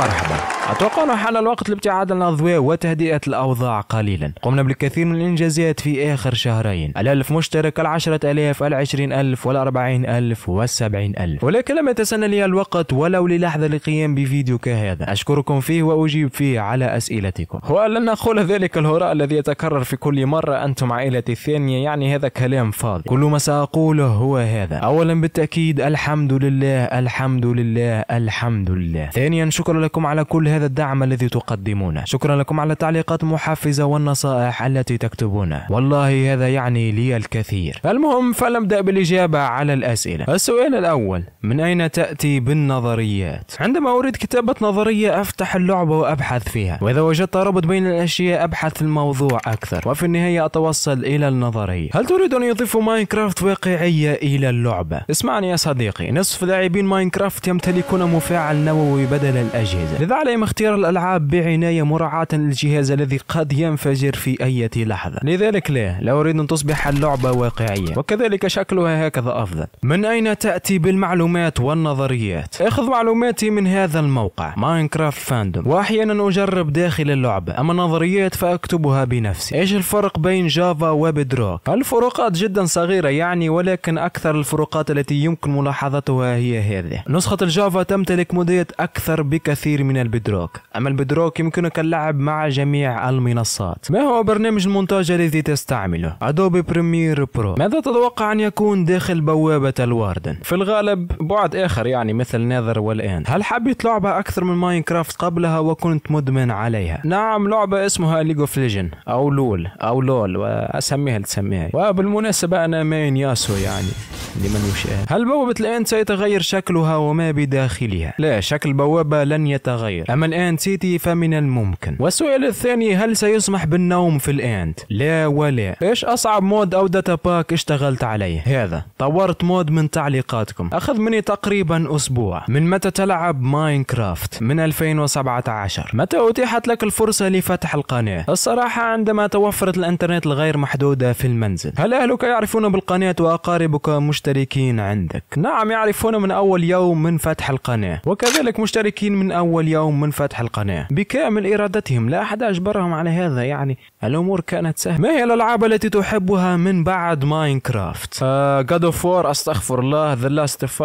مرحبا أتوقع أنه حان الوقت لابتعاد الأضواء وتهدئة الأوضاع قليلا قمنا بالكثير من الإنجازات في آخر شهرين الألف مشترك العشرة ألاف العشرين ألف والأربعين ألف والسبعين ألف ولكن لم يتسنى لي الوقت ولو للحظة للقيام بفيديو كهذا أشكركم فيه وأجيب فيه على أسئلتكم ولن نقول ذلك الهراء الذي يتكرر في كل مرة أنتم عائلتي الثانية يعني هذا كلام فاضي كل ما سأقوله هو هذا أولا بالتأكيد الحمد لله الحمد لله الحمد لله ثانيا شكرا لكم لكم على كل هذا الدعم الذي تقدمونه شكرا لكم على التعليقات المحفزة والنصائح التي تكتبونها والله هذا يعني لي الكثير المهم فلنبدأ بالإجابة على الأسئلة السؤال الأول من أين تأتي بالنظريات؟ عندما أريد كتابة نظرية أفتح اللعبة وأبحث فيها وإذا وجدت رابط بين الأشياء أبحث الموضوع أكثر وفي النهاية أتوصل إلى النظرية هل تريد أن يضيفوا ماينكرافت واقعية إلى اللعبة؟ اسمعني يا صديقي نصف لاعبين ماينكرافت يمتلكون مفاعل نووي بدل الأجهزة الأجهزة لذا عليهم اختيار الألعاب بعناية مراعاة للجهاز الذي قد ينفجر في أي لحظة لذلك لا لا أريد أن تصبح اللعبة واقعية وكذلك شكلها هكذا أفضل من أين تأتي بالمعلومات والنظريات أخذ معلوماتي من هذا الموقع ماينكرافت فاندوم وأحيانا أجرب داخل اللعبة أما نظريات فأكتبها بنفسي إيش الفرق بين جافا وبدروك الفروقات جدا صغيرة يعني ولكن أكثر الفروقات التي يمكن ملاحظتها هي هذه نسخة الجافا تمتلك مديه أكثر بكثير الكثير من البدروك أما البدروك يمكنك اللعب مع جميع المنصات ما هو برنامج المونتاج الذي تستعمله؟ أدوبي بريمير برو ماذا تتوقع أن يكون داخل بوابة الواردن؟ في الغالب بعد آخر يعني مثل ناذر والآن هل حبيت لعبة أكثر من ماينكرافت قبلها وكنت مدمن عليها؟ نعم لعبة اسمها ليجو فليجن أو لول أو لول وأسميها اللي تسميها وبالمناسبة أنا مين ياسو يعني لمن يشاء هل بوابة الآن سيتغير شكلها وما بداخلها؟ لا شكل بوابة لن يتغير أما الآن سيتي فمن الممكن والسؤال الثاني هل سيسمح بالنوم في الآن؟ لا ولا إيش أصعب مود أو داتا باك اشتغلت عليه؟ هذا طورت مود من تعليقاتكم أخذ مني تقريبا أسبوع من متى تلعب ماينكرافت من 2017 متى أتيحت لك الفرصة لفتح القناة؟ الصراحة عندما توفرت الإنترنت الغير محدودة في المنزل هل أهلك يعرفون بالقناة وأقاربك مش مشتركين عندك نعم يعرفون من أول يوم من فتح القناة وكذلك مشتركين من أول يوم من فتح القناة بكامل إرادتهم لا أحد أجبرهم على هذا يعني الأمور كانت سهلة ما هي الألعاب التي تحبها من بعد ماينكرافت؟ جاد اوف وور أستغفر الله ذا لاست اوف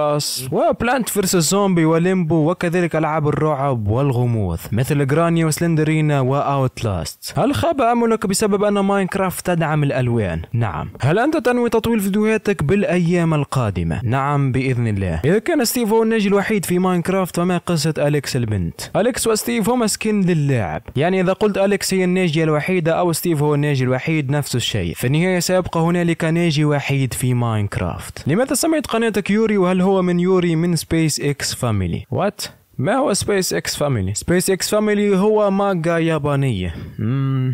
و وبلانت فيرسس زومبي وليمبو وكذلك ألعاب الرعب والغموض مثل جرانيا وسلندرينا وأوتلاست هل خاب أملك بسبب أن ماينكرافت تدعم الألوان؟ نعم هل أنت تنوي تطويل فيديوهاتك بالأيام الأيام القادمة نعم بإذن الله إذا كان ستيف هو الناجي الوحيد في ماينكرافت فما قصة أليكس البنت أليكس وستيف هما سكن للاعب يعني إذا قلت أليكس هي الناجية الوحيدة أو ستيف هو الناجي الوحيد نفس الشيء في النهاية سيبقى هنالك ناجي وحيد في ماينكرافت لماذا سمعت قناتك يوري وهل هو من يوري من سبيس اكس فاميلي وات ما هو سبيس اكس فاميلي سبيس اكس فاميلي هو ماجا يابانية مم.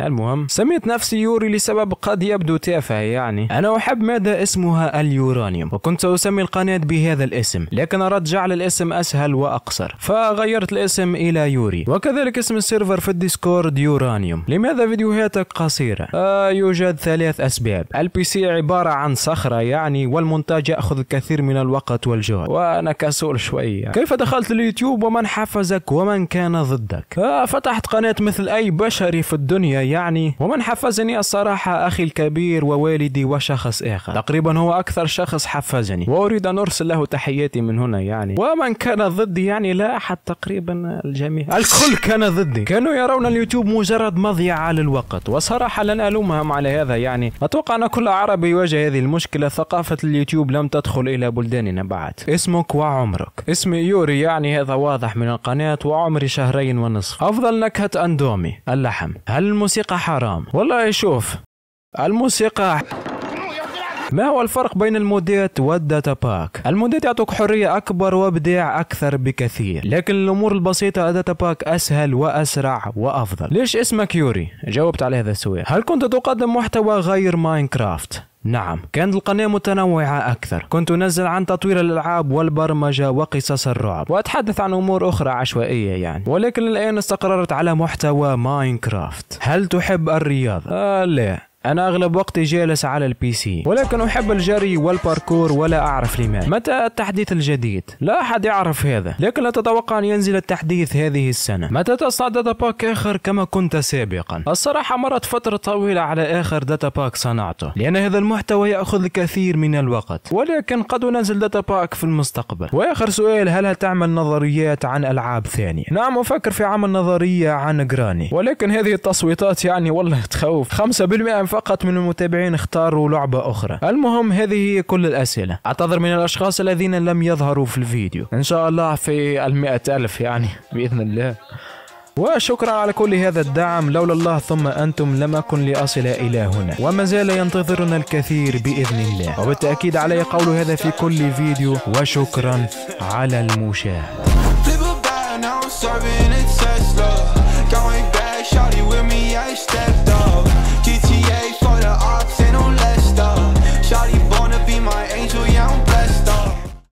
المهم سميت نفسي يوري لسبب قد يبدو تافه يعني أنا أحب مادة اسمها اليورانيوم وكنت أسمي القناة بهذا الاسم لكن أردت جعل الاسم أسهل وأقصر فغيرت الاسم إلى يوري وكذلك اسم السيرفر في الديسكورد يورانيوم لماذا فيديوهاتك قصيرة؟ آه يوجد ثلاث أسباب البي سي عبارة عن صخرة يعني والمونتاج يأخذ الكثير من الوقت والجهد وأنا كسول شوية يعني. كيف دخلت اليوتيوب ومن حفزك ومن كان ضدك؟ آه فتحت قناة مثل أي بشري في الدنيا يعني ومن حفزني الصراحة أخي الكبير ووالدي وشخص آخر تقريبا هو أكثر شخص حفزني وأريد أن أرسل له تحياتي من هنا يعني ومن كان ضدي يعني لا أحد تقريبا الجميع الكل كان ضدي كانوا يرون اليوتيوب مجرد مضيعة للوقت وصراحة لن ألومهم على هذا يعني أتوقع أن كل عربي يواجه هذه المشكلة ثقافة اليوتيوب لم تدخل إلى بلداننا بعد اسمك وعمرك اسمي يوري يعني هذا واضح من القناة وعمري شهرين ونصف أفضل نكهة أندومي اللحم هل الموسيقى حرام والله شوف الموسيقى ما هو الفرق بين الموديت والداتا باك الموديت يعطوك حريه اكبر وابداع اكثر بكثير لكن الامور البسيطه الداتا باك اسهل واسرع وافضل ليش اسمك يوري؟ جاوبت على هذا السؤال هل كنت تقدم محتوى غير ماينكرافت نعم كانت القناة متنوعة أكثر كنت أنزل عن تطوير الألعاب والبرمجة وقصص الرعب وأتحدث عن أمور أخرى عشوائية يعني ولكن الآن استقررت على محتوى ماينكرافت هل تحب الرياضة؟ آه لا أنا أغلب وقتي جالس على البي سي ولكن أحب الجري والباركور ولا أعرف لماذا متى التحديث الجديد؟ لا أحد يعرف هذا لكن لا تتوقع أن ينزل التحديث هذه السنة متى تصنع داتا باك آخر كما كنت سابقا؟ الصراحة مرت فترة طويلة على آخر داتا باك صنعته لأن هذا المحتوى يأخذ الكثير من الوقت ولكن قد أنزل داتا باك في المستقبل وآخر سؤال هل تعمل نظريات عن ألعاب ثانية؟ نعم أفكر في عمل نظرية عن جراني ولكن هذه التصويتات يعني والله تخوف 5% فقط من المتابعين اختاروا لعبة أخرى المهم هذه هي كل الأسئلة أعتذر من الأشخاص الذين لم يظهروا في الفيديو إن شاء الله في المئة ألف يعني بإذن الله وشكرا على كل هذا الدعم لولا الله ثم أنتم لم أكن لأصل إلى هنا وما زال ينتظرنا الكثير بإذن الله وبالتأكيد علي قول هذا في كل فيديو وشكرا على المشاهدة